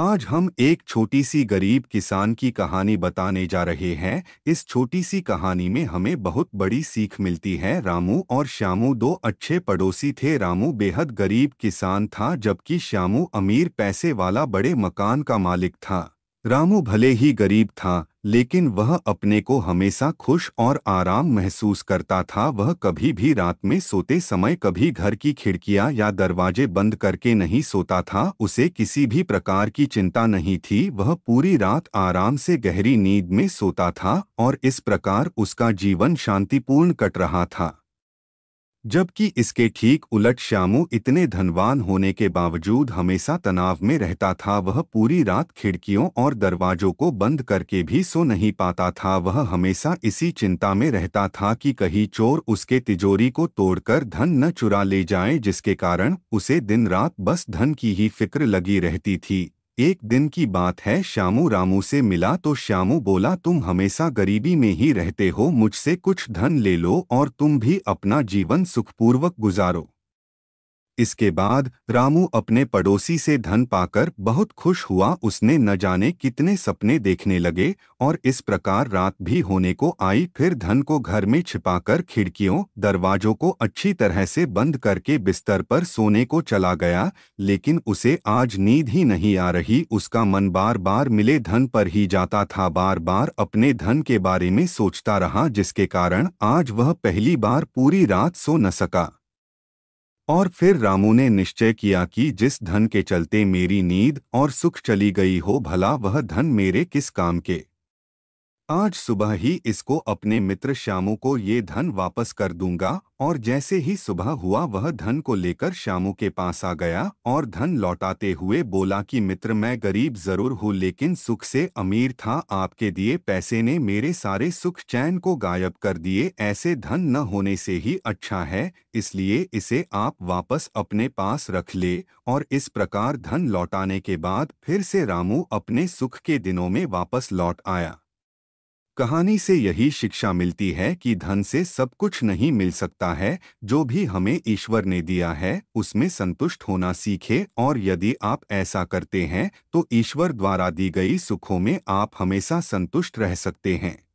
आज हम एक छोटी सी गरीब किसान की कहानी बताने जा रहे हैं इस छोटी सी कहानी में हमें बहुत बड़ी सीख मिलती है रामू और श्यामू दो अच्छे पड़ोसी थे रामू बेहद गरीब किसान था जबकि श्यामू अमीर पैसे वाला बड़े मकान का मालिक था रामू भले ही गरीब था लेकिन वह अपने को हमेशा खुश और आराम महसूस करता था वह कभी भी रात में सोते समय कभी घर की खिड़कियां या दरवाजे बंद करके नहीं सोता था उसे किसी भी प्रकार की चिंता नहीं थी वह पूरी रात आराम से गहरी नींद में सोता था और इस प्रकार उसका जीवन शांतिपूर्ण कट रहा था जबकि इसके ठीक उलट श्यामू इतने धनवान होने के बावजूद हमेशा तनाव में रहता था वह पूरी रात खिड़कियों और दरवाजों को बंद करके भी सो नहीं पाता था वह हमेशा इसी चिंता में रहता था कि कहीं चोर उसके तिजोरी को तोड़कर धन न चुरा ले जाए जिसके कारण उसे दिन रात बस धन की ही फिक्र लगी रहती थी एक दिन की बात है श्यामू रामू से मिला तो श्यामू बोला तुम हमेशा गरीबी में ही रहते हो मुझसे कुछ धन ले लो और तुम भी अपना जीवन सुखपूर्वक गुजारो इसके बाद रामू अपने पड़ोसी से धन पाकर बहुत खुश हुआ उसने न जाने कितने सपने देखने लगे और इस प्रकार रात भी होने को आई फिर धन को घर में छिपाकर खिड़कियों दरवाजों को अच्छी तरह से बंद करके बिस्तर पर सोने को चला गया लेकिन उसे आज नींद ही नहीं आ रही उसका मन बार बार मिले धन पर ही जाता था बार बार अपने धन के बारे में सोचता रहा जिसके कारण आज वह पहली बार पूरी रात सो न सका और फिर रामू ने निश्चय किया कि जिस धन के चलते मेरी नींद और सुख चली गई हो भला वह धन मेरे किस काम के आज सुबह ही इसको अपने मित्र श्यामू को ये धन वापस कर दूंगा और जैसे ही सुबह हुआ वह धन को लेकर श्यामू के पास आ गया और धन लौटाते हुए बोला कि मित्र मैं गरीब जरूर हूँ लेकिन सुख से अमीर था आपके दिए पैसे ने मेरे सारे सुख चैन को गायब कर दिए ऐसे धन न होने से ही अच्छा है इसलिए इसे आप वापस अपने पास रख ले और इस प्रकार धन लौटाने के बाद फिर से रामू अपने सुख के दिनों में वापस लौट आया कहानी से यही शिक्षा मिलती है कि धन से सब कुछ नहीं मिल सकता है जो भी हमें ईश्वर ने दिया है उसमें संतुष्ट होना सीखे और यदि आप ऐसा करते हैं तो ईश्वर द्वारा दी गई सुखों में आप हमेशा संतुष्ट रह सकते हैं